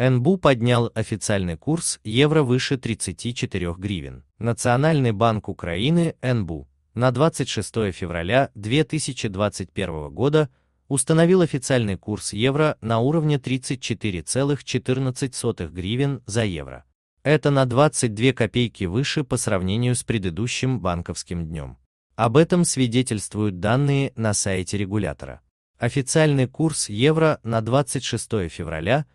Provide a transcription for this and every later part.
НБУ поднял официальный курс евро выше 34 гривен. Национальный банк Украины НБУ на 26 февраля 2021 года установил официальный курс евро на уровне 34,14 гривен за евро. Это на 22 копейки выше по сравнению с предыдущим банковским днем. Об этом свидетельствуют данные на сайте регулятора. Официальный курс евро на 26 февраля –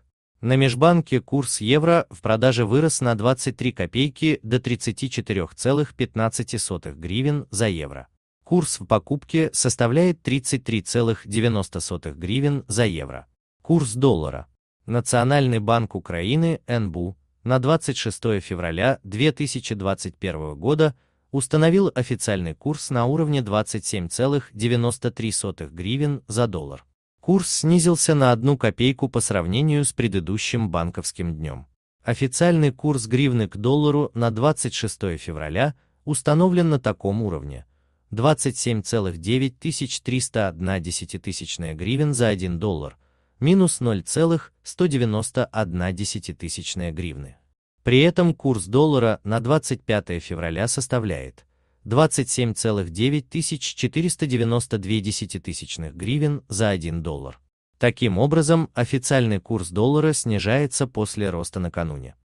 На межбанке курс евро в продаже вырос на 23 копейки до 34,15 гривен за евро. Курс в покупке составляет 33,90 гривен за евро. Курс доллара. Национальный банк Украины НБУ на 26 февраля 2021 года установил официальный курс на уровне 27,93 гривен за доллар. Курс снизился на одну копейку по сравнению с предыдущим банковским днем. Официальный курс гривны к доллару на 26 февраля установлен на таком уровне. 27,9301 гривен за 1 доллар, минус 0,191 гривны. При этом курс доллара на 25 февраля составляет 27,9492 гривен за 1 доллар. Таким образом, официальный курс доллара снижается после роста накануне.